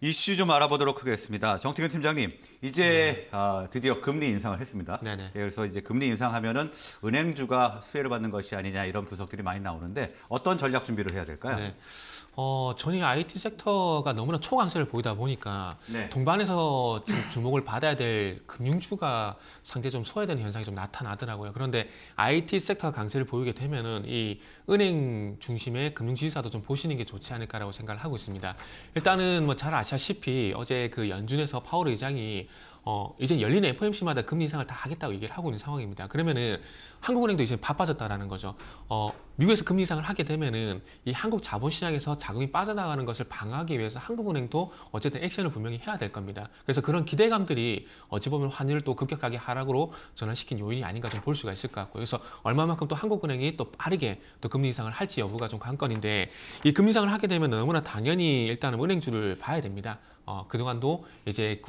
이슈 좀 알아보도록 하겠습니다. 정태균 팀장님, 이제 네. 아, 드디어 금리 인상을 했습니다. 네네. 네. 예, 그래서 이제 금리 인상하면은 은행주가 수혜를 받는 것이 아니냐 이런 분석들이 많이 나오는데 어떤 전략 준비를 해야 될까요? 네. 어, 전일 IT 섹터가 너무나 초강세를 보이다 보니까 네. 동반해서 주목을 받아야 될 금융주가 상대 좀 소외되는 현상이 좀 나타나더라고요. 그런데 IT 섹터가 강세를 보이게 되면은 이 은행 중심의 금융지지사도 좀 보시는 게 좋지 않을까라고 생각을 하고 있습니다. 일단은 뭐 잘 아시다시피 어제 그 연준에서 파월 의장이 어, 이제 열리는 FOMC마다 금리 인상을 다 하겠다고 얘기를 하고 있는 상황입니다. 그러면은 한국은행도 이제 바빠졌다라는 거죠. 어, 미국에서 금리 인상을 하게 되면은 이 한국 자본시장에서 자금이 빠져나가는 것을 방어하기 위해서 한국은행도 어쨌든 액션을 분명히 해야 될 겁니다. 그래서 그런 기대감들이 어찌 보면 환율을 또 급격하게 하락으로 전환시킨 요인이 아닌가 좀 볼 수가 있을 것 같고요. 그래서 얼마만큼 또 한국은행이 또 빠르게 또 금리 인상을 할지 여부가 좀 관건인데 이 금리 인상을 하게 되면 너무나 당연히 일단은 은행주를 봐야 됩니다. 어, 그동안도 이제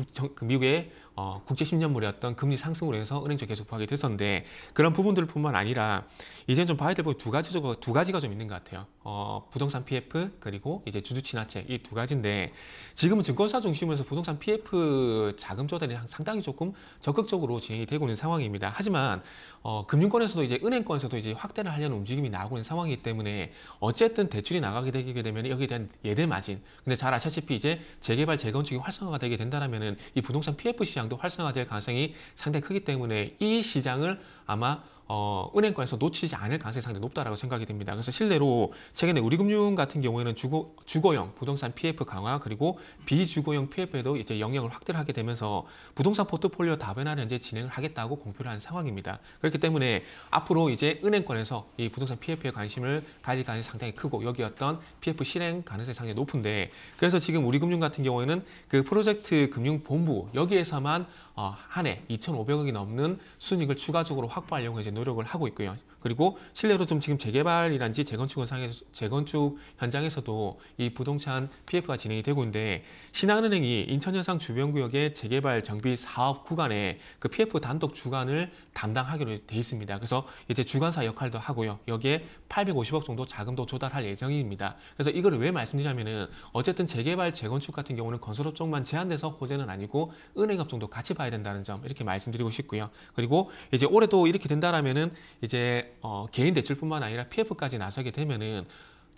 미국의 어, 국제 10년물이었던 금리 상승으로 인해서 은행적 계속하게 됐었는데 그런 부분들뿐만 아니라 이제 좀 봐야 될 부분 두 가지 두 가지가 좀 있는 것 같아요. 어, 부동산 PF 그리고 이제 주주 친화책 이 두 가지인데 지금은 증권사 중심에서 부동산 PF 자금 조달이 상당히 조금 적극적으로 진행이 되고 있는 상황입니다. 하지만 어, 금융권에서도 이제 은행권에서도 이제 확대를 하려는 움직임이 나오고 있는 상황이기 때문에 어쨌든 대출이 나가게 되게 되면 여기에 대한 예대 마진 근데 잘 아시다시피 이제 재개발 재건축이 활성화가 되게 된다면은 이 부동산 PF 시장 시장도 활성화될 가능성이 상당히 크기 때문에 이 시장을 아마 어, 은행권에서 놓치지 않을 가능성이 상당히 높다라고 생각이 됩니다. 그래서 실제로 최근에 우리금융 같은 경우에는 주거, 주거형 부동산 PF 강화 그리고 비주거형 PF에도 이제 영향을 확대를 하게 되면서 부동산 포트폴리오 다변화를 이제 진행을 하겠다고 공표를 한 상황입니다. 그렇기 때문에 앞으로 이제 은행권에서 이 부동산 PF에 관심을 가질 가능성이 상당히 크고 여기 였던 PF 실행 가능성이 상당히 높은데 그래서 지금 우리금융 같은 경우에는 그 프로젝트 금융본부 여기에서만 어, 한 해 2,500억이 넘는 순익을 추가적으로 확보하려고 이제 노력을 하고 있고요. 그리고 실례로 좀 지금 재개발이란지 재건축 현상에 재건축 현장에서도 이 부동산 PF가 진행이 되고 있는데 신한은행이 인천 현상 주변 구역의 재개발 정비 사업 구간에 그 PF 단독 주관을 담당하기로 돼 있습니다. 그래서 이제 주관사 역할도 하고요. 여기에 850억 정도 자금도 조달할 예정입니다. 그래서 이걸 왜 말씀드리냐면은 어쨌든 재개발 재건축 같은 경우는 건설업 쪽만 제한돼서 호재는 아니고 은행업 정도 같이 봐야 된다는 점 이렇게 말씀드리고 싶고요. 그리고 이제 올해도 이렇게 된다라면은 이제 어, 개인 대출뿐만 아니라 PF까지 나서게 되면은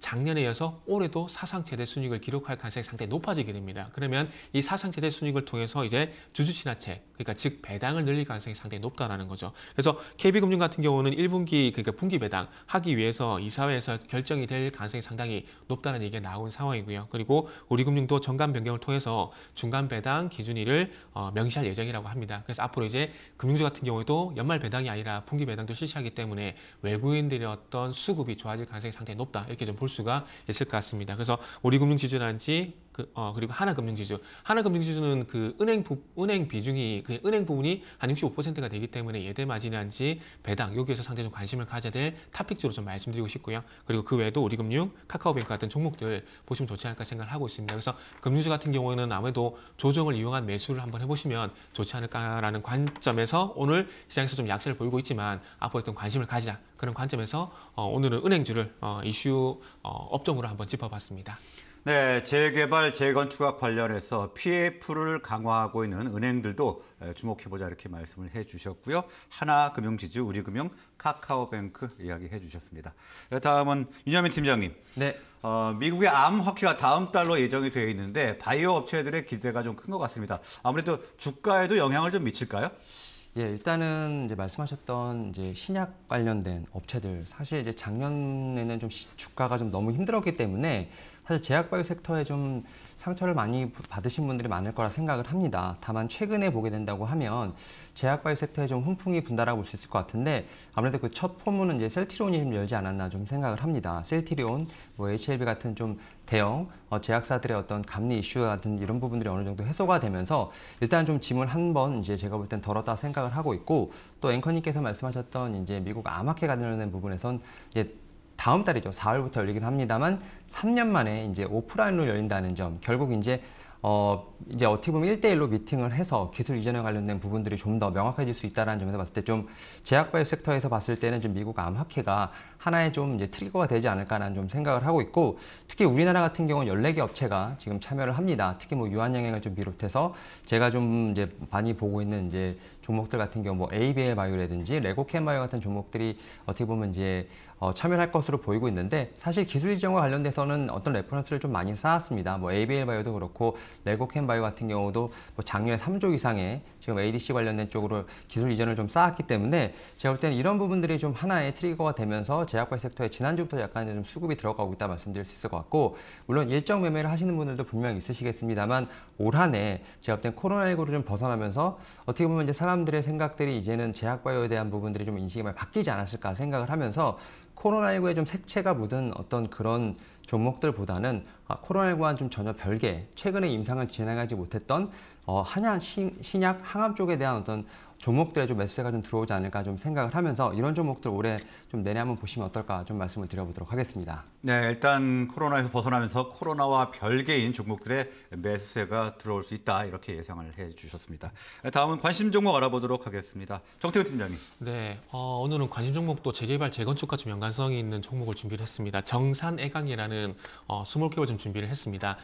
작년에 이어서 올해도 사상 최대 순익을 기록할 가능성이 상당히 높아지게 됩니다. 그러면 이 사상 최대 순익을 통해서 이제 주주 친화체, 그러니까 즉 배당을 늘릴 가능성이 상당히 높다라는 거죠. 그래서 KB금융 같은 경우는 1분기 그러니까 분기 배당 하기 위해서 이사회에서 결정이 될 가능성이 상당히 높다는 얘기가 나온 상황이고요. 그리고 우리금융도 정관 변경을 통해서 중간 배당 기준일을 어, 명시할 예정이라고 합니다. 그래서 앞으로 이제 금융주 같은 경우에도 연말 배당이 아니라 분기 배당도 실시하기 때문에 외국인들의 어떤 수급이 좋아질 가능성이 상당히 높다 이렇게 좀볼 수가 있을 것 같습니다. 그래서 우리금융 지주단지 그, 어, 그리고 하나금융지주. 하나금융지주는 그 은행 부, 은행 비중이 그 은행 부분이 한 65%가 되기 때문에 예대 마진이란지 배당 여기에서 상당히 좀 관심을 가져야 될 탑픽주로 좀 말씀드리고 싶고요. 그리고 그 외에도 우리금융, 카카오뱅크 같은 종목들 보시면 좋지 않을까 생각을 하고 있습니다. 그래서 금융주 같은 경우에는 아무래도 조정을 이용한 매수를 한번 해보시면 좋지 않을까라는 관점에서 오늘 시장에서 좀 약세를 보이고 있지만 앞으로 어떤 관심을 가지자 그런 관점에서 어, 오늘은 은행주를 어, 이슈 어, 업종으로 한번 짚어봤습니다. 네, 재개발, 재건축과 관련해서 PF를 강화하고 있는 은행들도 주목해보자 이렇게 말씀을 해주셨고요. 하나금융지주, 우리금융, 카카오뱅크 이야기해 주셨습니다. 네, 다음은 윤여민 팀장님. 네. 어, 미국의 암확키가 다음 달로 예정이 되어 있는데 바이오 업체들의 기대가 좀 큰 것 같습니다. 아무래도 주가에도 영향을 좀 미칠까요? 예, 일단은 이제 말씀하셨던 이제 신약 관련된 업체들 사실 이제 작년에는 좀 주가가 좀 너무 힘들었기 때문에 사실 제약바이오 섹터에 좀 상처를 많이 받으신 분들이 많을 거라 생각을 합니다. 다만 최근에 보게 된다고 하면 제약바이오 섹터에 좀 훈풍이 분다라고 볼 수 있을 것 같은데 아무래도 그 첫 포문은 이제 셀티론이 좀 열지 않았나 좀 생각을 합니다. 셀티론, 뭐 HLB 같은 좀 대형 어, 제약사들의 어떤 감리 이슈 같은 이런 부분들이 어느 정도 해소가 되면서 일단 좀 짐을 한 번 이제 제가 볼 땐 덜었다 생각을 하고 있고 또 앵커님께서 말씀하셨던 이제 미국 암흑해 관련된 부분에선 이제 다음 달이죠. 4월부터 열리긴 합니다만 3년 만에 이제 오프라인으로 열린다는 점 결국 이제 어, 이제 어떻게 보면 1대1로 미팅을 해서 기술 이전에 관련된 부분들이 좀 더 명확해질 수 있다는 점에서 봤을 때 좀 제약바이오 섹터에서 봤을 때는 좀 미국 암학회가 하나의 좀 이제 트리거가 되지 않을까라는 좀 생각을 하고 있고 특히 우리나라 같은 경우는 1 4개 업체가 지금 참여를 합니다. 특히 뭐유한영행을좀 비롯해서 제가 좀 이제 많이 보고 있는 이제 종목들 같은 경우 뭐 ABL 바이오라든지 레고캠 바이오 같은 종목들이 어떻게 보면 이제 어, 참여할 것으로 보이고 있는데 사실 기술 지정과 관련돼서는 어떤 레퍼런스를 좀 많이 쌓았습니다. 뭐 ABL 바이오도 그렇고 레고캠 바이오 같은 경우도 뭐 작년에 3조 이상의 지금 ADC 관련된 쪽으로 기술 이전을 좀 쌓았기 때문에 제가 볼 때는 이런 부분들이 좀 하나의 트리거가 되면서 제약발 섹터에 지난주부터 약간 좀 수급이 들어가고 있다 말씀드릴 수 있을 것 같고 물론 일정 매매를 하시는 분들도 분명 히 있으시겠습니다만 올 한해 제가 볼땐 코로나19를 좀 벗어나면서 어떻게 보면 이제 사람 사람들의 생각들이 이제는 제약바이오에 대한 부분들이 좀 인식이 많이 바뀌지 않았을까 생각을 하면서 코로나19에 좀 색채가 묻은 어떤 그런 종목들보다는 아, 코로나19와는 좀 전혀 별개, 최근에 임상을 진행하지 못했던 어, 한약, 신약, 항암 쪽에 대한 어떤 종목들의 좀 매수세가 좀 들어오지 않을까 좀 생각을 하면서 이런 종목들 올해 좀 내내 한번 보시면 어떨까 좀 말씀을 드려보도록 하겠습니다. 네, 일단 코로나에서 벗어나면서 코로나와 별개인 종목들의 매수세가 들어올 수 있다 이렇게 예상을 해주셨습니다. 다음은 관심 종목 알아보도록 하겠습니다. 정태훈 팀장님. 네, 어, 오늘은 관심 종목도 재개발 재건축과 좀 연관성이 있는 종목을 준비를 했습니다. 정산애강이라는 어, 스몰캡을 좀 준비를 했습니다.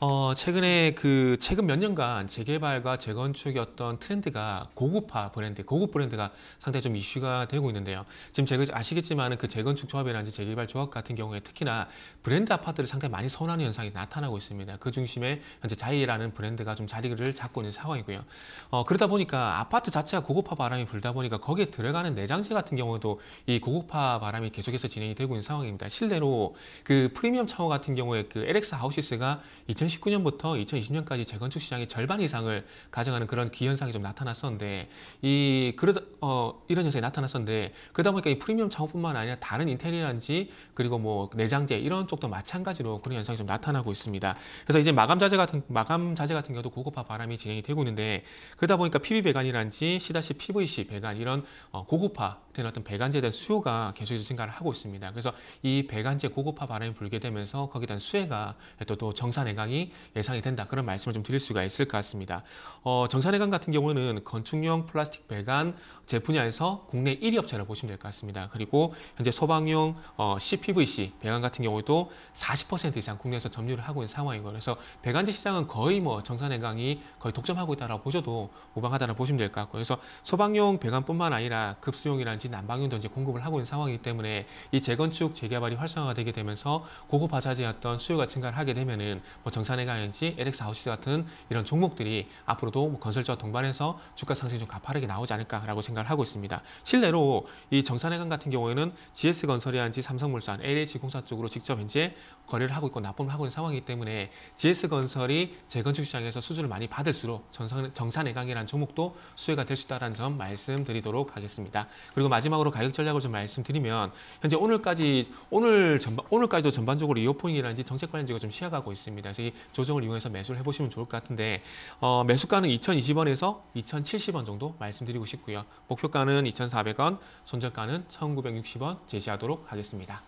어, 최근에 그 최근 몇 년간 재개발과 재건축의 어떤 트렌드가 고급화 브랜드, 고급 브랜드가 상당히 좀 이슈가 되고 있는데요. 지금 제가 아시겠지만 그 재건축 조합이라든지 재개발 조합 같은 경우에 특히 특히나 브랜드 아파트를 상당히 많이 선호하는 현상이 나타나고 있습니다. 그 중심에 현재 자이라는 브랜드가 좀 자리를 잡고 있는 상황이고요. 어, 그러다 보니까 아파트 자체가 고급화 바람이 불다 보니까 거기에 들어가는 내장재 같은 경우도 이 고급화 바람이 계속해서 진행이 되고 있는 상황입니다. 실내로 그 프리미엄 차원 같은 경우에 그 LX 하우시스가 2019년부터 2020년까지 재건축 시장의 절반 이상을 가져가는 그런 기현상이 좀 나타났었는데 이 그러다 어, 이런 현상이 나타났었는데 그러다 보니까 이 프리미엄 창호뿐만 아니라 다른 인테리어인지 그리고 뭐 내, 대장제 이런 쪽도 마찬가지로 그런 현상이 좀 나타나고 있습니다. 그래서 이제 마감자재 같은 마감자재 같은 경우도 고급화 바람이 진행이 되고 있는데 그러다 보니까 PB 배관이란지 C-다시 PVC 배관 이런 어, 고급화된 어떤 배관재에 대한 수요가 계속해서 증가를 하고 있습니다. 그래서 이배관재 고급화 바람이 불게 되면서 거기에 대한 수혜가 또, 또 정산해강이 예상이 된다 그런 말씀을 좀 드릴 수가 있을 것 같습니다. 어, 정산해강 같은 경우는 건축용 플라스틱 배관 제 분야에서 국내 1위 업체라고 보시면 될 것 같습니다. 그리고 현재 소방용 어, CPVC 배관 시장 같은 경우도 40% 이상 국내에서 점유를 하고 있는 상황인 거예요. 그래서 배관지 시장은 거의 뭐 정산해강이 거의 독점하고 있다라고 보셔도 무방하다라고 보시면 될 것같고 그래서 소방용 배관뿐만 아니라 급수용이란지 난방용도 이제 공급을 하고 있는 상황이기 때문에 이 재건축 재개발이 활성화 되게 되면서 고급 화자재였던 수요가 증가를 하게 되면은 뭐 정산해강인지 이 LX 하우스 같은 이런 종목들이 앞으로도 뭐건설자와 동반해서 주가 상승이 좀 가파르게 나오지 않을까라고 생각을 하고 있습니다. 실내로 이 정산해강 같은 경우에는 GS건설이란지 삼성물산, LH공사 쪽으로 직접 이제 거래를 하고 있고 납품을 하고 있는 상황이기 때문에 GS건설이 재건축 시장에서 수주를 많이 받을수록 정산, 정산해강이라는 종목도 수혜가 될 수 있다는 점 말씀드리도록 하겠습니다. 그리고 마지막으로 가격 전략을 좀 말씀드리면 현재 오늘까지 오늘 전반, 오늘까지도 전반적으로 이어폰이라든지 정책 관련지가 좀시작하고 있습니다. 그래서 이 조정을 이용해서 매수를 해보시면 좋을 것 같은데 어, 매수가는 2,020원에서 2,070원 정도 말씀드리고 싶고요. 목표가는 2,400원, 손절가는 1,960원 제시하도록 하겠습니다.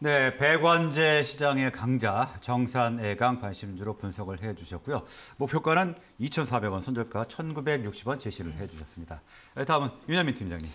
네, 배관제 시장의 강자 정산 애강 관심주로 분석을 해 주셨고요. 목표가는 2,400원, 손절가 1,960원 제시를 해 주셨습니다. 네, 다음은 윤현민 팀장님.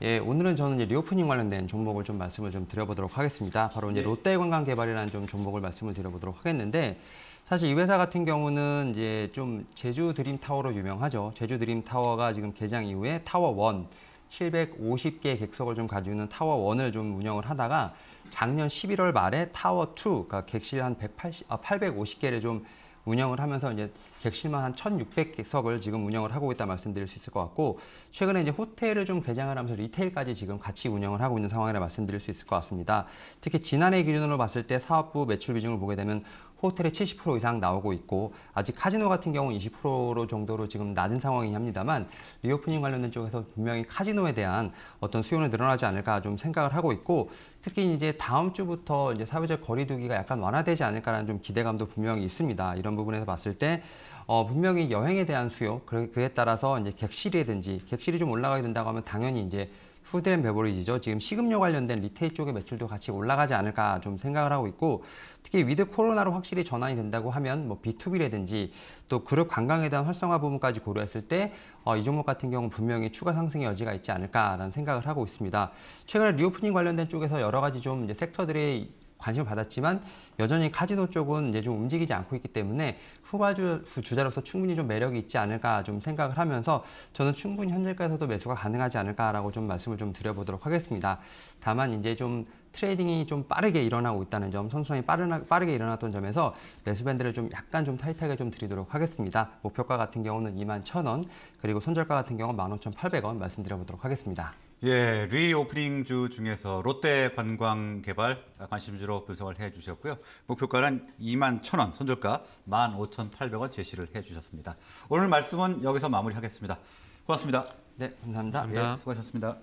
예, 오늘은 저는 리오프닝 관련된 종목을 좀 말씀을 좀 드려보도록 하겠습니다. 바로 이제 예. 롯데 관광개발이라는 좀 종목을 말씀을 드려보도록 하겠는데 사실 이 회사 같은 경우는 이제 좀 제주 드림 타워로 유명하죠. 제주 드림 타워가 지금 개장 이후에 타워 원 750개의 객석을 좀 가지는 고있 타워 1을 좀 운영을 하다가 작년 11월 말에 타워 2, 그러니까 객실 한 180, 아, 850개를 좀 운영을 하면서 이제 객실만 한 1,600석을 지금 운영을 하고 있다 말씀드릴 수 있을 것 같고 최근에 이제 호텔을 좀 개장을 하면서 리테일까지 지금 같이 운영을 하고 있는 상황이라 말씀드릴 수 있을 것 같습니다. 특히 지난해 기준으로 봤을 때 사업부 매출 비중을 보게 되면 호텔의 70% 이상 나오고 있고 아직 카지노 같은 경우 는 20%로 정도로 지금 낮은 상황이긴 합니다만 리오프닝 관련된 쪽에서 분명히 카지노에 대한 어떤 수요는 늘어나지 않을까 좀 생각을 하고 있고 특히 이제 다음 주부터 이제 사회적 거리두기가 약간 완화되지 않을까라는 좀 기대감도 분명히 있습니다. 이런 부분에서 봤을 때 어, 분명히 여행에 대한 수요 그에 따라서 이제 객실이든지 객실이 좀 올라가게 된다고 하면 당연히 이제 푸드앤베버리지죠. 지금 식음료 관련된 리테일 쪽의 매출도 같이 올라가지 않을까 좀 생각을 하고 있고 특히 위드 코로나로 확실히 전환이 된다고 하면 뭐 B2B라든지 또 그룹 관광에 대한 활성화 부분까지 고려했을 때이 어, 종목 같은 경우는 분명히 추가 상승의 여지가 있지 않을까라는 생각을 하고 있습니다. 최근에 리오프닝 관련된 쪽에서 여러 가지 좀 이제 섹터들의 관심을 받았지만 여전히 카지노 쪽은 이제 좀 움직이지 않고 있기 때문에 후발주 자로서 충분히 좀 매력이 있지 않을까 좀 생각을 하면서 저는 충분히 현재에서도 매수가 가능하지 않을까라고 좀 말씀을 좀 드려보도록 하겠습니다. 다만 이제 좀 트레이딩이 좀 빠르게 일어나고 있다는 점, 선수랑이 빠르 빠르게 일어났던 점에서 매수밴드를 좀 약간 좀 타이트하게 좀 드리도록 하겠습니다. 목표가 같은 경우는 21,000원, 그리고 손절가 같은 경우는 15,800원 말씀드려보도록 하겠습니다. 예, 리오프닝 주 중에서 롯데 관광 개발 관심주로 분석을 해 주셨고요. 목표가는 2만 1,000원, 선절가 15,800원 제시를 해 주셨습니다. 오늘 말씀은 여기서 마무리하겠습니다. 고맙습니다. 네, 감사합니다. 감사합니다. 예, 수고하셨습니다.